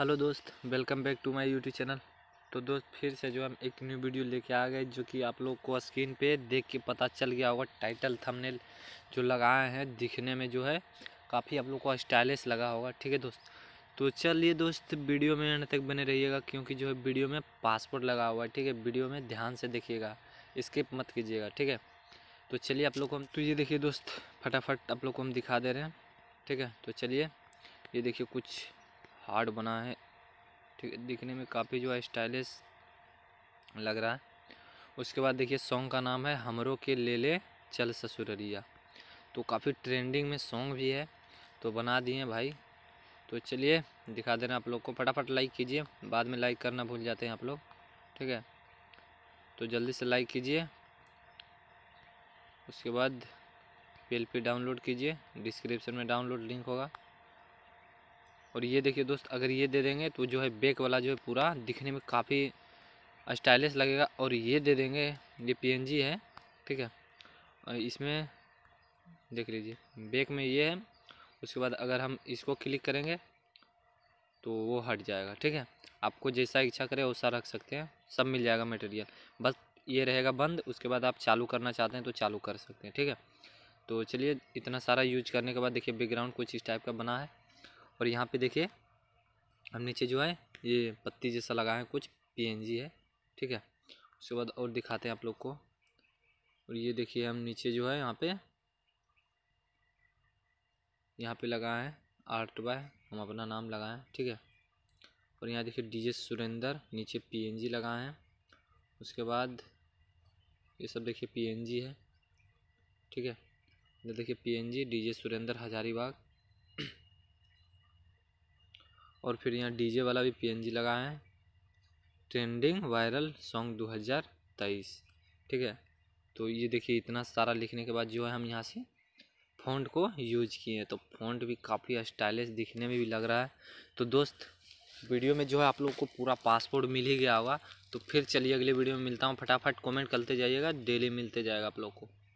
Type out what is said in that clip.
hello दोस्त welcome back to my YouTube channel तो दोस्त फिर से जो हम एक न्यू वीडियो लेके आ गए जो कि आप लोग को स्क्रीन पे देख के पता चल गया होगा टाइटल थंबनेल जो लगाए हैं दिखने में जो है काफ़ी आप लोग को स्टाइलिश लगा होगा ठीक है दोस्त तो चलिए दोस्त वीडियो में एंड तक बने रहिएगा क्योंकि जो है वीडियो में पासपोर्ट लगा हुआ है ठीक है वीडियो में ध्यान से देखिएगा स्किप मत कीजिएगा ठीक है तो चलिए आप लोग को हम तो ये देखिए दोस्त फटाफट आप लोग को हम दिखा दे रहे हैं ठीक है तो चलिए ये देखिए कुछ हार्ड बना है ठीक है दिखने में काफ़ी जो है स्टाइलिश लग रहा है उसके बाद देखिए सॉन्ग का नाम है हमरों के ले ले चल ससुररिया तो काफ़ी ट्रेंडिंग में सॉन्ग भी है तो बना दिए भाई तो चलिए दिखा दे रहे हैं आप लोग को फटाफट लाइक कीजिए बाद में लाइक करना भूल जाते हैं आप लोग ठीक है तो जल्दी से लाइक कीजिए उसके बाद पी डाउनलोड कीजिए डिस्क्रिप्शन में डाउनलोड लिंक होगा और ये देखिए दोस्त अगर ये दे देंगे तो जो है बैक वाला जो है पूरा दिखने में काफ़ी स्टाइलिश लगेगा और ये दे देंगे ये पीएनजी है ठीक है और इसमें देख लीजिए बैक में ये है उसके बाद अगर हम इसको क्लिक करेंगे तो वो हट जाएगा ठीक है आपको जैसा इच्छा करे वैसा रख सकते हैं सब मिल जाएगा मटेरियल बस ये रहेगा बंद उसके बाद आप चालू करना चाहते हैं तो चालू कर सकते हैं ठीक है तो चलिए इतना सारा यूज करने के बाद देखिए बैकग्राउंड कुछ इस टाइप का बना है और यहाँ पे देखिए हम नीचे जो है ये पत्ती जैसा लगाए हैं कुछ पीएनजी है ठीक है उसके बाद और दिखाते हैं आप लोग को और ये देखिए हम नीचे जो है यहाँ पे यहाँ पे लगाए हैं आर्ट बाय हम अपना नाम लगाए हैं ठीक है और यहाँ देखिए डीजे सुरेंद्र नीचे पीएनजी लगाए हैं उसके बाद ये सब देखिए पीएनजी है ठीक है देखिए पीएनजी डीजे सुरेंद्र हजारीबाग और फिर यहाँ डीजे वाला भी पीएनजी लगा है ट्रेंडिंग वायरल सॉन्ग 2023 ठीक है तो ये देखिए इतना सारा लिखने के बाद जो है हम यहाँ से फ़ॉन्ट को यूज किए हैं तो फ़ॉन्ट भी काफ़ी स्टाइलिश दिखने में भी लग रहा है तो दोस्त वीडियो में जो है आप लोग को पूरा पासपोर्ट मिल ही गया होगा तो फिर चलिए अगले वीडियो में मिलता हूँ फटाफट कमेंट करते जाइएगा डेली मिलते जाएगा आप लोग को